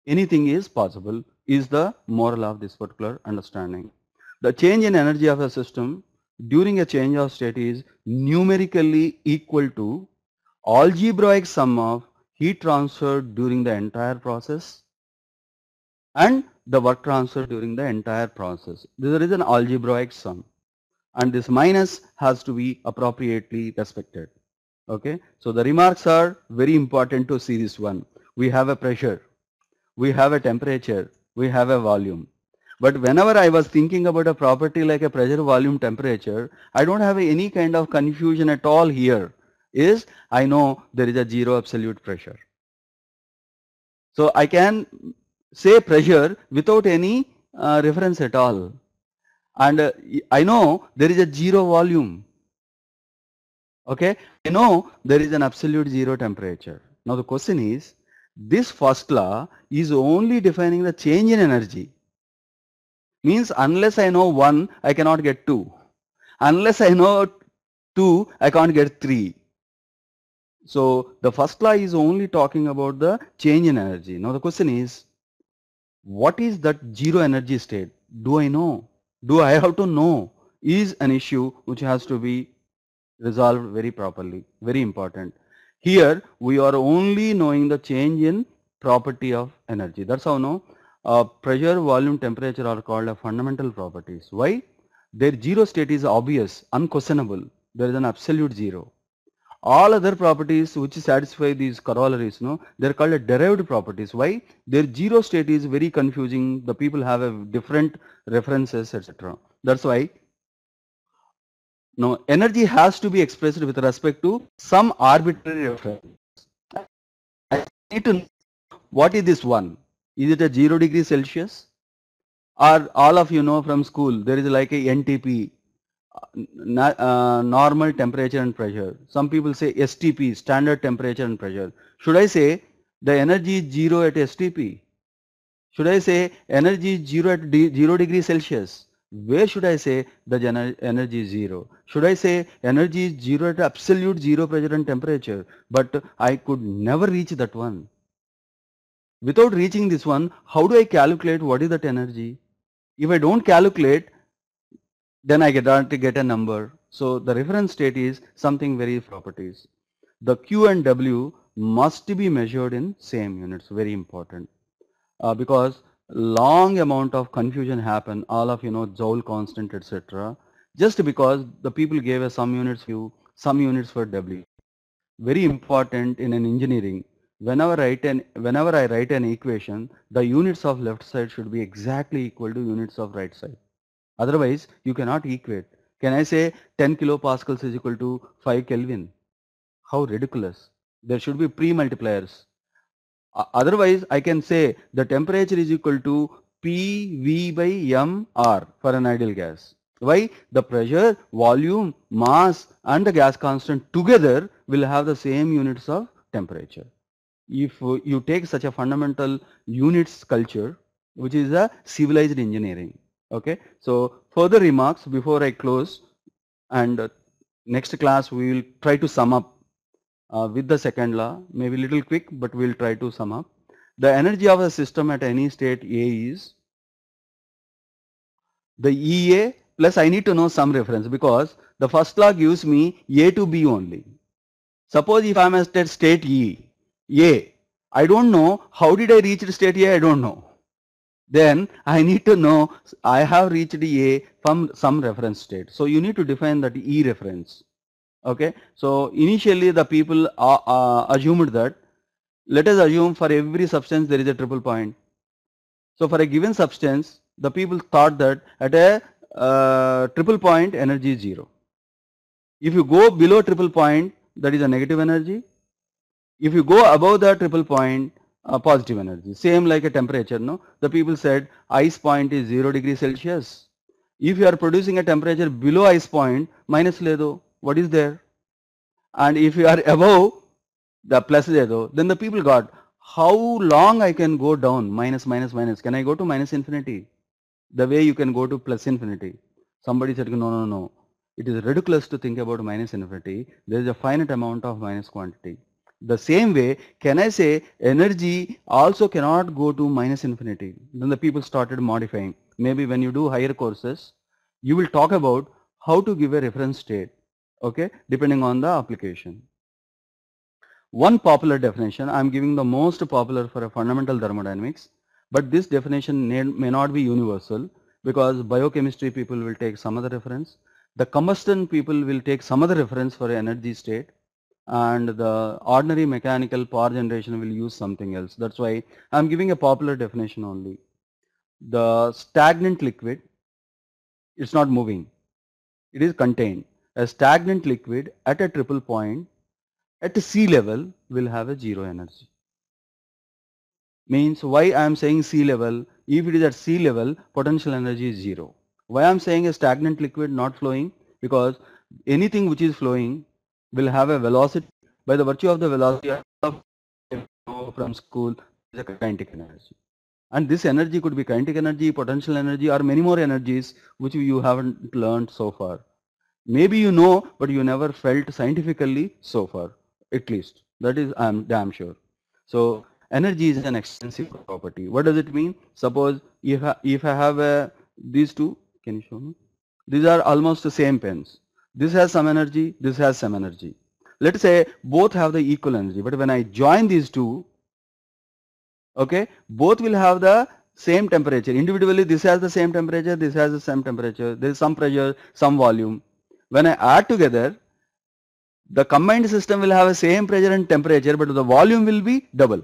anything is possible is the moral of this particular understanding. The change in energy of a system during a change of state is numerically equal to algebraic sum of heat transfer during the entire process and the work transfer during the entire process. There is an algebraic sum and this minus has to be appropriately respected. Okay, so the remarks are very important to series 1. We have a pressure, we have a temperature, we have a volume. But whenever I was thinking about a property like a pressure, volume, temperature, I don't have any kind of confusion at all here. Is I know there is a zero absolute pressure. So I can say pressure without any uh, reference at all. And uh, I know there is a zero volume. Okay, I know there is an absolute zero temperature. Now the question is, this first law is only defining the change in energy. Means unless I know 1, I cannot get 2. Unless I know 2, I can't get 3. So the first law is only talking about the change in energy. Now the question is, what is that zero energy state do I know do I have to know is an issue which has to be resolved very properly very important here we are only knowing the change in property of energy that's how no uh, pressure volume temperature are called a fundamental properties why their zero state is obvious unquestionable there is an absolute zero all other properties which satisfy these corollaries no they're called derived properties why their zero state is very confusing the people have a different references etc that's why no energy has to be expressed with respect to some arbitrary reference I need to know what is this one is it a 0 degree celsius or all of you know from school there is like a NTP uh, normal temperature and pressure. Some people say STP, standard temperature and pressure. Should I say the energy is zero at STP? Should I say energy is zero at de zero degree Celsius? Where should I say the energy is zero? Should I say energy is zero at absolute zero pressure and temperature? But I could never reach that one. Without reaching this one, how do I calculate what is that energy? If I don't calculate, then I get to get a number. So the reference state is something very properties. The Q and W must be measured in same units, very important. Uh, because long amount of confusion happen, all of you know Joule constant etc. Just because the people gave us some units Q, some units for W. Very important in an engineering. Whenever an, whenever I write an equation, the units of left side should be exactly equal to units of right side Otherwise, you cannot equate. Can I say 10 kilopascals is equal to 5 Kelvin? How ridiculous. There should be pre-multipliers. Otherwise, I can say the temperature is equal to PV by MR for an ideal gas. Why? The pressure, volume, mass and the gas constant together will have the same units of temperature. If you take such a fundamental units culture, which is a civilized engineering, okay so further remarks before I close and uh, next class we will try to sum up uh, with the second law maybe little quick but we will try to sum up the energy of a system at any state A is the EA plus I need to know some reference because the first law gives me A to B only suppose if I am at state E A I don't know how did I reach the state A I don't know then I need to know I have reached A from some reference state. So you need to define that E reference. Okay. So initially the people uh, uh, assumed that let us assume for every substance there is a triple point. So for a given substance the people thought that at a uh, triple point energy is 0. If you go below triple point that is a negative energy. If you go above the triple point uh, positive energy. Same like a temperature, no? The people said ice point is 0 degree Celsius. If you are producing a temperature below ice point, minus ledo, what is there? And if you are above the plus ledo, then the people got how long I can go down, minus, minus, minus. Can I go to minus infinity? The way you can go to plus infinity. Somebody said, no, no, no. It is ridiculous to think about minus infinity. There is a finite amount of minus quantity. The same way, can I say energy also cannot go to minus infinity? Then the people started modifying. Maybe when you do higher courses, you will talk about how to give a reference state, okay, depending on the application. One popular definition, I am giving the most popular for a fundamental thermodynamics, but this definition may, may not be universal because biochemistry people will take some other reference, the combustion people will take some other reference for energy state, and the ordinary mechanical power generation will use something else that's why I'm giving a popular definition only the stagnant liquid it's not moving it is contained a stagnant liquid at a triple point at sea level will have a zero energy means why I am saying sea level if it is at sea level potential energy is zero why I am saying a stagnant liquid not flowing because anything which is flowing will have a velocity by the virtue of the velocity of from school is a kinetic energy and this energy could be kinetic energy potential energy or many more energies which you haven't learned so far maybe you know but you never felt scientifically so far at least that is i'm damn sure so energy is an extensive property what does it mean suppose if I, if i have a, these two can you show me these are almost the same pens this has some energy, this has some energy. Let's say both have the equal energy, but when I join these two, okay, both will have the same temperature. Individually, this has the same temperature, this has the same temperature, there is some pressure, some volume. When I add together, the combined system will have the same pressure and temperature, but the volume will be double.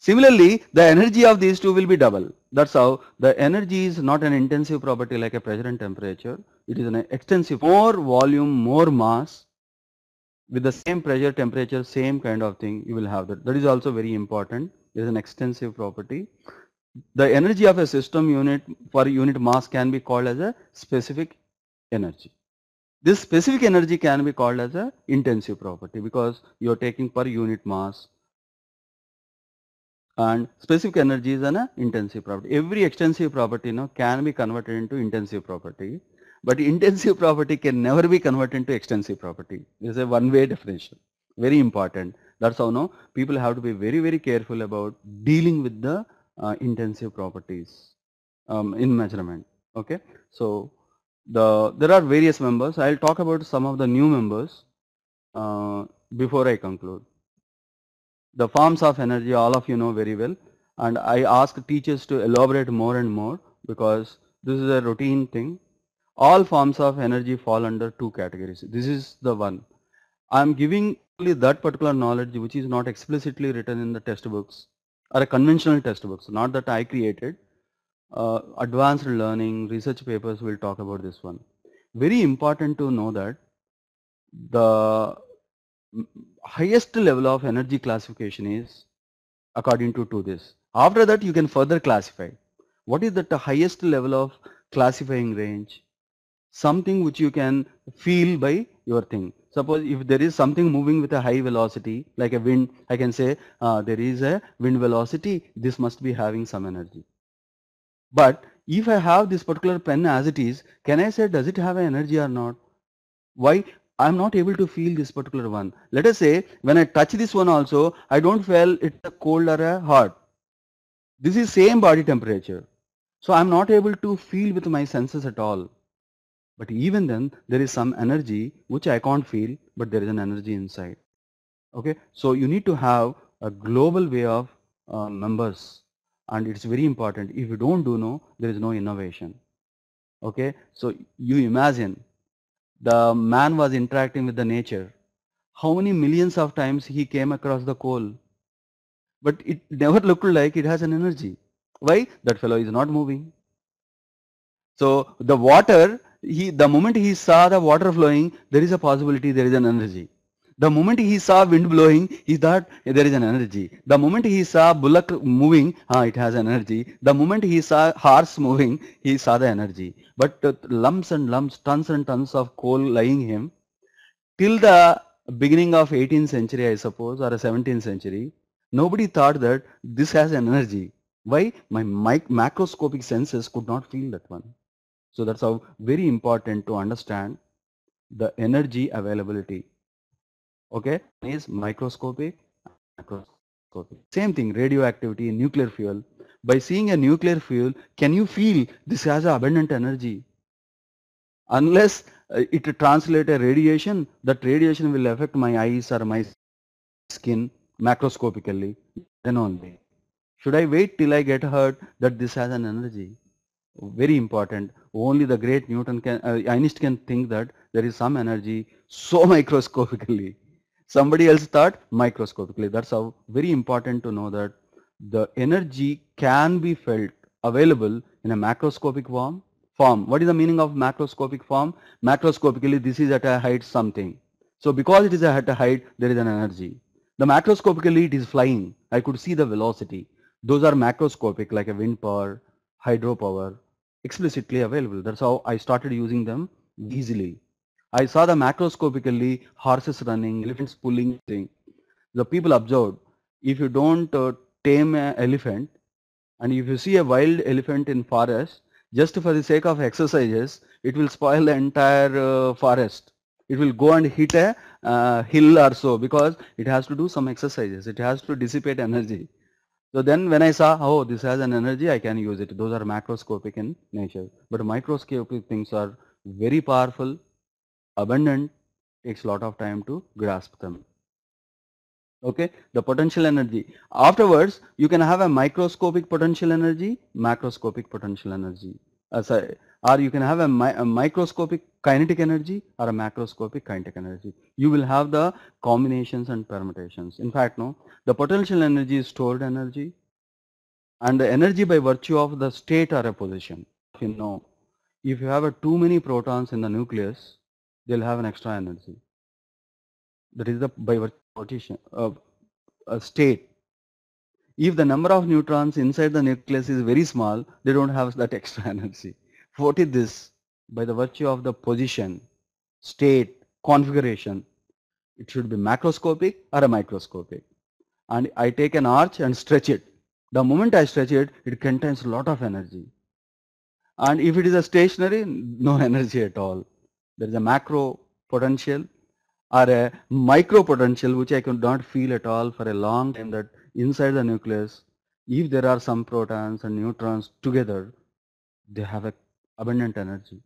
Similarly, the energy of these two will be double. That's how the energy is not an intensive property like a pressure and temperature it is an extensive more volume more mass with the same pressure temperature same kind of thing you will have that that is also very important it is an extensive property the energy of a system unit per unit mass can be called as a specific energy this specific energy can be called as a intensive property because you are taking per unit mass and specific energy is an intensive property every extensive property you know, can be converted into intensive property but intensive property can never be converted into extensive property. This is a one-way definition. Very important. That's how No people have to be very, very careful about dealing with the uh, intensive properties um, in measurement. Okay. So the there are various members. I'll talk about some of the new members uh, before I conclude. The forms of energy, all of you know very well, and I ask teachers to elaborate more and more because this is a routine thing all forms of energy fall under two categories. This is the one. I am giving only that particular knowledge which is not explicitly written in the textbooks or conventional textbooks, not that I created. Uh, advanced learning, research papers will talk about this one. Very important to know that the highest level of energy classification is according to, to this. After that you can further classify. What is the highest level of classifying range? something which you can feel by your thing. Suppose if there is something moving with a high velocity like a wind, I can say uh, there is a wind velocity, this must be having some energy. But if I have this particular pen as it is, can I say does it have energy or not? Why? I am not able to feel this particular one. Let us say when I touch this one also, I don't feel it's a cold or a hot. This is same body temperature. So I am not able to feel with my senses at all. But even then, there is some energy which I can't feel, but there is an energy inside. Okay, so you need to have a global way of uh, numbers, and it's very important. If you don't do no, there is no innovation. Okay, so you imagine the man was interacting with the nature. How many millions of times he came across the coal, but it never looked like it has an energy. Why? That fellow is not moving. So the water he, the moment he saw the water flowing, there is a possibility there is an energy. The moment he saw wind blowing, he thought there is an energy. The moment he saw bullock moving, ah, it has an energy. The moment he saw horse moving, he saw the energy. But uh, lumps and lumps, tons and tons of coal lying him, till the beginning of 18th century, I suppose, or 17th century, nobody thought that this has an energy. Why? My macroscopic senses could not feel that one. So that's how very important to understand the energy availability. Okay, is microscopic, Same thing, radioactivity in nuclear fuel. By seeing a nuclear fuel, can you feel this has abundant energy? Unless uh, it translates a radiation, that radiation will affect my eyes or my skin macroscopically, then only. Should I wait till I get hurt that this has an energy? very important only the great Newton can uh, Einstein can think that there is some energy so microscopically somebody else thought microscopically that's how very important to know that the energy can be felt available in a macroscopic form form what is the meaning of macroscopic form macroscopically this is at a height something so because it is at a height there is an energy the macroscopically it is flying I could see the velocity those are macroscopic like a wind power hydropower explicitly available. That's how I started using them mm-hmm. easily. I saw the macroscopically horses running, elephants pulling thing. The people observed if you don't uh, tame an elephant and if you see a wild elephant in forest just for the sake of exercises it will spoil the entire uh, forest. It will go and hit a uh, hill or so because it has to do some exercises. It has to dissipate energy. So then when I saw, oh, this has an energy, I can use it. Those are macroscopic in nature. But microscopic things are very powerful, abundant, takes a lot of time to grasp them. Okay, the potential energy. Afterwards, you can have a microscopic potential energy, macroscopic potential energy. Uh, sorry, or you can have a, mi a, microscopic kinetic energy or a macroscopic kinetic energy. You will have the combinations and permutations. In fact, no, the potential energy is stored energy and the energy by virtue of the state or a position. You know, if you have a too many protons in the nucleus, they'll have an extra energy. That is the by virtue partition of a state. If the number of neutrons inside the nucleus is very small, they don't have that extra energy. What is this by the virtue of the position, state, configuration. It should be macroscopic or a microscopic. And I take an arch and stretch it. The moment I stretch it, it contains a lot of energy. And if it is a stationary, no energy at all. There is a macro potential or a micro potential which I could not feel at all for a long time that inside the nucleus, if there are some protons and neutrons together, they have a abundant energy.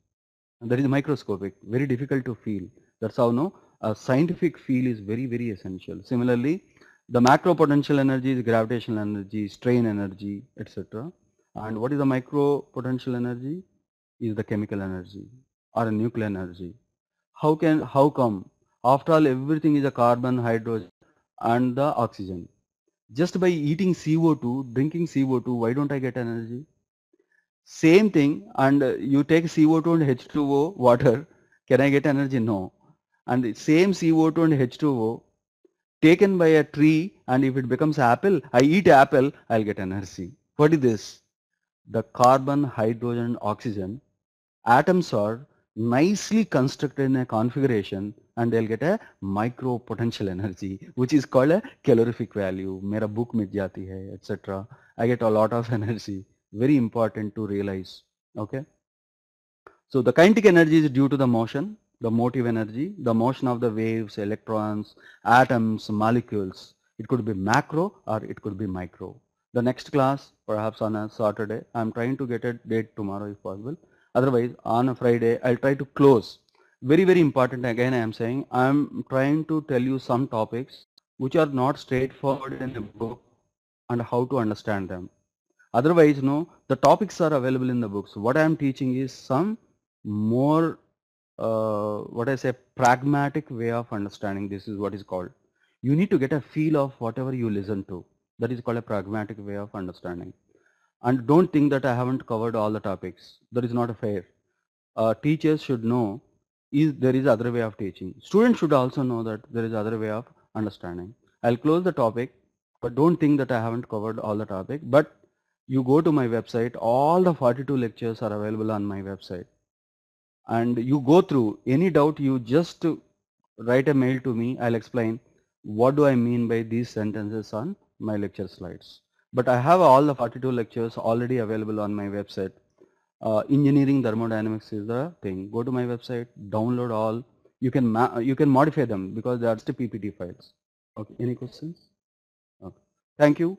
And that is microscopic, very difficult to feel. That's how no a scientific feel is very, very essential. Similarly, the macro potential energy is gravitational energy, strain energy, etc. And what is the micro potential energy? Is the chemical energy or a nuclear energy. How can how come? After all, everything is a carbon, hydrogen, and the oxygen. Just by eating CO2, drinking CO2, why don't I get energy? same thing and you take CO2 and H2O water, can I get energy? No. And the same CO2 and H2O taken by a tree and if it becomes apple, I eat apple, I'll get energy. What is this? The carbon, hydrogen oxygen atoms are nicely constructed in a configuration and they'll get a micro potential energy which is called a calorific value. Mera book mit jati hai, etc. I get a lot of energy very important to realize okay so the kinetic energy is due to the motion the motive energy the motion of the waves electrons atoms molecules it could be macro or it could be micro the next class perhaps on a Saturday I'm trying to get a date tomorrow if possible otherwise on a Friday I'll try to close very very important again I am saying I'm trying to tell you some topics which are not straightforward in the book and how to understand them otherwise you know the topics are available in the books what I am teaching is some more uh, what I say pragmatic way of understanding this is what is called you need to get a feel of whatever you listen to that is called a pragmatic way of understanding and don't think that I haven't covered all the topics that is not fair uh, teachers should know is there is other way of teaching students should also know that there is other way of understanding I'll close the topic but don't think that I haven't covered all the topic but you go to my website all the 42 lectures are available on my website and you go through any doubt you just write a mail to me I'll explain what do I mean by these sentences on my lecture slides but I have all the 42 lectures already available on my website uh, engineering thermodynamics is the thing go to my website download all you can you can modify them because they are still PPT files okay any questions okay. thank you